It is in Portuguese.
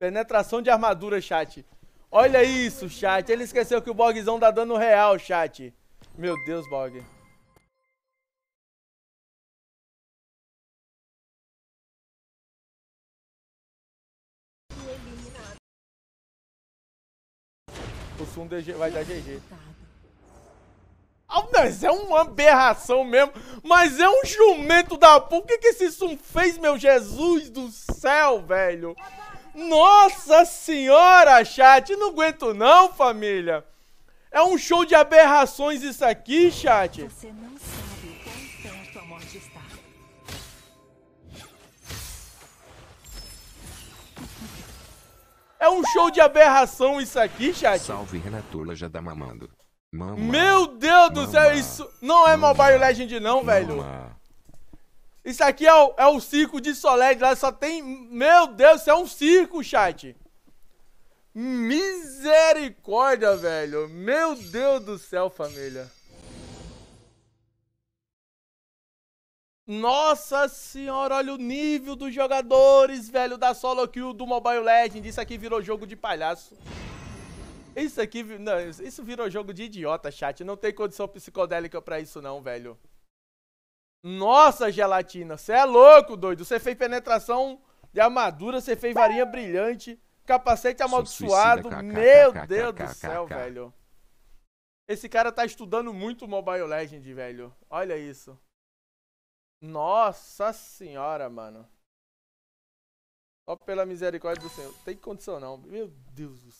Penetração de armadura, chat. Olha isso, chat. Ele esqueceu que o Bogzão dá tá dano real, chat. Meu Deus, Bog. O Sun vai dar GG. Ah, mas é uma aberração mesmo. Mas é um jumento da porra. O que, que esse Sun fez, meu Jesus do céu, velho? Nossa senhora, chat, não aguento não, família. É um show de aberrações isso aqui, chat. Você não É um show de aberração isso aqui, chat. Salve, Renatula já tá mamando. Mama, Meu Deus do mama, céu, isso não é mama, Mobile Legend não, velho. Isso aqui é o, é o circo de Solé, lá só tem. Meu Deus, isso é um circo, chat. Misericórdia, velho. Meu Deus do céu, família. Nossa senhora, olha o nível dos jogadores, velho, da solo kill do Mobile Legends. Isso aqui virou jogo de palhaço. Isso aqui, não, isso virou jogo de idiota, chat. Não tem condição psicodélica para isso não, velho. Nossa, gelatina, você é louco, doido. Você fez penetração de armadura, você fez varinha brilhante, capacete amaldiçoado. Suicida, Meu Deus do céu, velho. Esse cara tá estudando muito Mobile Legend, velho. Olha isso. Nossa senhora, mano. Só pela misericórdia do Senhor. Tem condição não. Meu Deus do céu.